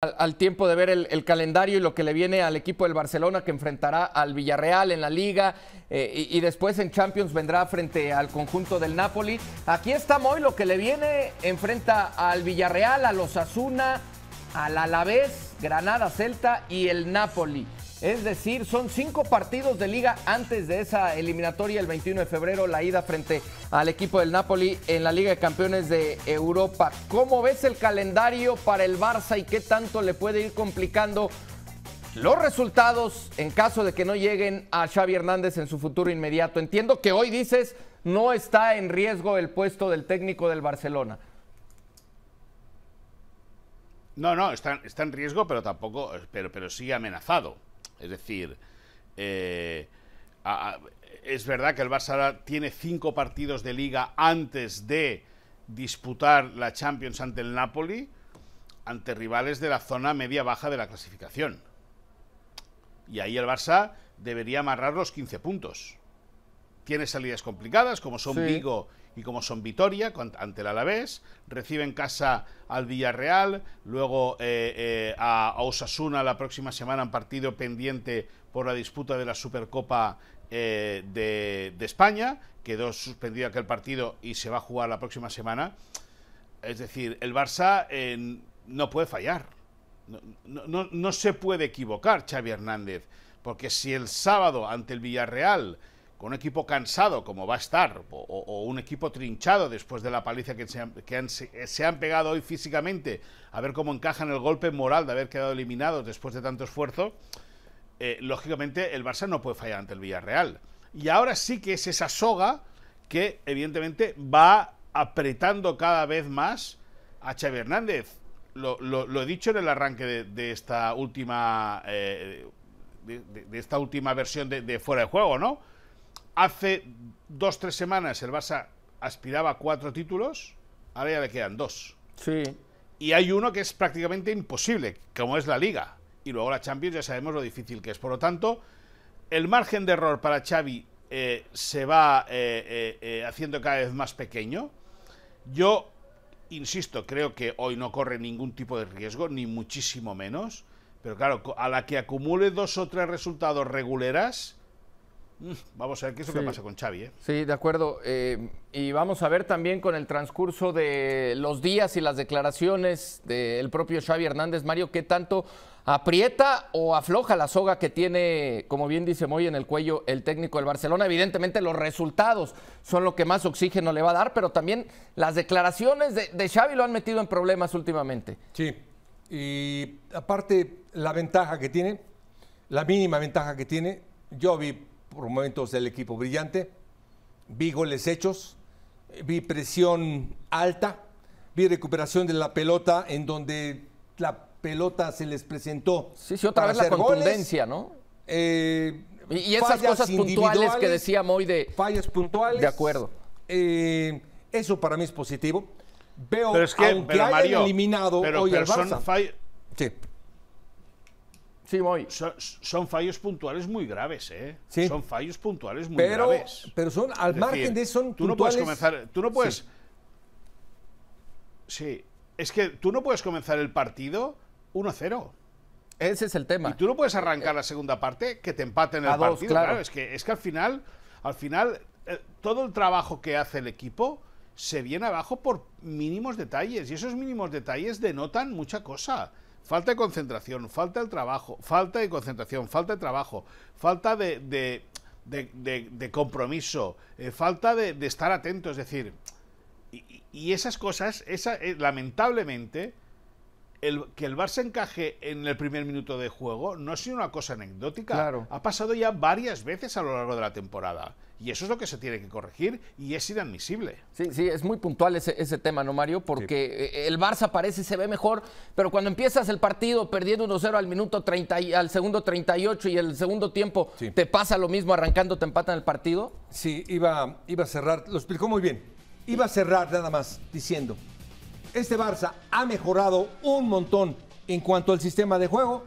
Al, tiempo de ver el, calendario y lo que le viene al equipo del Barcelona que enfrentará al Villarreal en la liga eh, y, después en Champions vendrá frente al conjunto del Napoli. Aquí estamos hoy lo que le viene enfrenta al Villarreal, a los Asuna, al Alavés, Granada Celta y el Napoli. Es decir, son cinco partidos de liga antes de esa eliminatoria el 21 de febrero, la ida frente al equipo del Napoli en la Liga de Campeones de Europa. ¿Cómo ves el calendario para el Barça y qué tanto le puede ir complicando los resultados en caso de que no lleguen a Xavi Hernández en su futuro inmediato? Entiendo que hoy dices no está en riesgo el puesto del técnico del Barcelona. No, no, está, en riesgo, pero tampoco, pero, pero sí amenazado. Es decir, eh, es verdad que el Barça tiene cinco partidos de liga antes de disputar la Champions ante el Napoli, ante rivales de la zona media-baja de la clasificación. Y ahí el Barça debería amarrar los 15 puntos. Tiene salidas complicadas, como son Vigo y como son Vitoria ante el Alavés, recibe en casa al Villarreal, luego eh, eh, a, Osasuna la próxima semana en partido pendiente por la disputa de la Supercopa eh, de, España, quedó suspendido aquel partido y se va a jugar la próxima semana. Es decir, el Barça no puede fallar, no se puede equivocar Xavi Hernández, porque si el sábado ante el Villarreal con un equipo cansado como va a estar, o, un equipo trinchado después de la paliza que, se han, eh, pegado hoy físicamente, a ver cómo encajan el golpe moral de haber quedado eliminados después de tanto esfuerzo, eh, lógicamente el Barça no puede fallar ante el Villarreal. Y ahora sí que es esa soga que evidentemente va apretando cada vez más a Xavi Hernández. Lo, he dicho en el arranque de, esta última... Eh, de, esta última versión de fuera de juego, ¿no? Hace dos, tres semanas el Barça aspiraba a cuatro títulos, ahora ya le quedan dos. Sí. Y hay uno que es prácticamente imposible, como es la Liga. Y luego la Champions ya sabemos lo difícil que es. Por lo tanto, el margen de error para Xavi eh, se va eh, eh, haciendo cada vez más pequeño. Yo, insisto, creo que hoy no corre ningún tipo de riesgo, ni muchísimo menos. Pero claro, a la que acumule dos o tres resultados reguleras, Mm, vamos a ver qué es lo que pasa con Xavi. ¿eh? Sí, de acuerdo. Eh, y vamos a ver también con el transcurso de los días y las declaraciones del propio Xavi Hernández, Mario, qué tanto aprieta o afloja la soga que tiene, como bien dice Moy, en el cuello el técnico del Barcelona. Evidentemente los resultados son lo que más oxígeno le va a dar, pero también las declaraciones de, Xavi lo han metido en problemas últimamente. Sí, y aparte la ventaja que tiene, la mínima ventaja que tiene, yo vi por momentos del equipo brillante, vi goles hechos, vi presión alta, vi recuperación de la pelota en donde la pelota se les presentó. Sí, sí, otra vez la contundencia, ¿no? Eh, y, esas cosas puntuales que decíamos hoy de. Fallas puntuales. De acuerdo. Eh, eso para mí es positivo. Veo, que, aunque eliminado hoy al Barça, Sí, voy. Son, fallos puntuales muy graves, ¿eh? Son fallos puntuales muy graves. Pero son, al margen de eso, son tú no puedes comenzar, tú no puedes... Sí. es que tú no puedes comenzar el partido 1-0. Ese es el tema. Y tú no puedes arrancar la segunda parte que te empaten el partido. claro. es que, es que al final, al final eh, todo el trabajo que hace el equipo se viene abajo por mínimos detalles. Y esos mínimos detalles denotan mucha cosa. Falta de concentración, falta el trabajo, falta de concentración, falta de trabajo, falta de, de, compromiso, eh, falta de, estar atento, es decir, y, esas cosas, esa, eh, lamentablemente, que el Barça encaje en el primer minuto de juego no ha sido una cosa anecdótica. Ha pasado ya varias veces a lo largo de la temporada. Y eso es lo que se tiene que corregir y es inadmisible. Sí, sí, es muy puntual ese, tema, ¿no, Mario? Porque e, el Barça parece se ve mejor, pero cuando empiezas el partido perdiendo 1-0 al minuto 30, al segundo 38 y el segundo tiempo, ¿te pasa lo mismo arrancando, te empatan el partido? Sí, iba, iba a cerrar, lo explicó muy bien. Iba a cerrar nada más diciendo, este Barça ha mejorado un montón en cuanto al sistema de juego,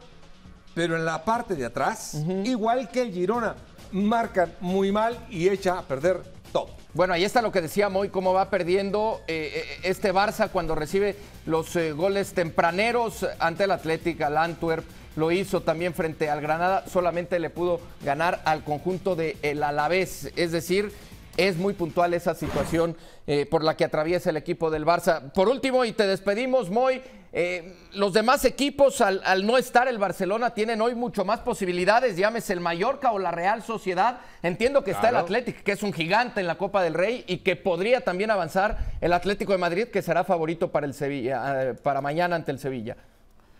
pero en la parte de atrás, igual que el Girona, marcan muy mal y echa a perder todo. Bueno, ahí está lo que decíamos hoy, cómo va perdiendo eh, eh, este Barça cuando recibe los eh, goles tempraneros ante el Atlético. el Antwerp. Lo hizo también frente al Granada, solamente le pudo ganar al conjunto del Alavés. Es decir, es muy puntual esa situación eh, por la que atraviesa el equipo del Barça. Por último, y te despedimos, Moy, eh, los demás equipos al, no estar el Barcelona tienen hoy mucho más posibilidades, llámese el Mallorca o la Real Sociedad. Entiendo que está el Atlético, que es un gigante en la Copa del Rey y que podría también avanzar el Atlético de Madrid, que será favorito para, el Sevilla, eh, para mañana ante el Sevilla.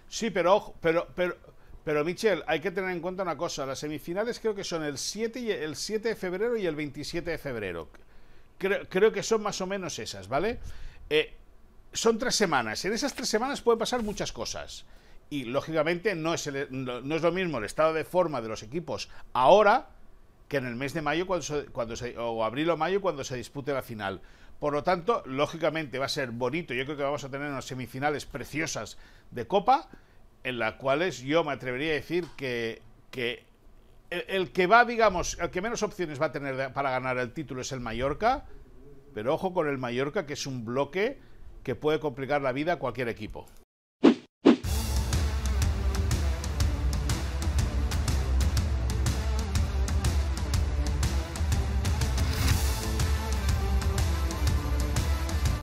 Sí, pero, pero, pero pero Michel, hay que tener en cuenta una cosa, las semifinales creo que son el 7, y el de febrero y el 27 de febrero. Creo, que son más o menos esas, ¿vale? Eh, son tres semanas, en esas tres semanas pueden pasar muchas cosas. Y lógicamente no es, no, es lo mismo el estado de forma de los equipos ahora que en el mes de mayo cuando cuando o abril o mayo cuando se dispute la final. Por lo tanto, lógicamente va a ser bonito. Yo creo que vamos a tener unas semifinales preciosas de Copa en las cuales yo me atrevería a decir que, que el, que va, digamos, el que menos opciones va a tener para ganar el título es el Mallorca, pero ojo con el Mallorca, que es un bloque que puede complicar la vida a cualquier equipo.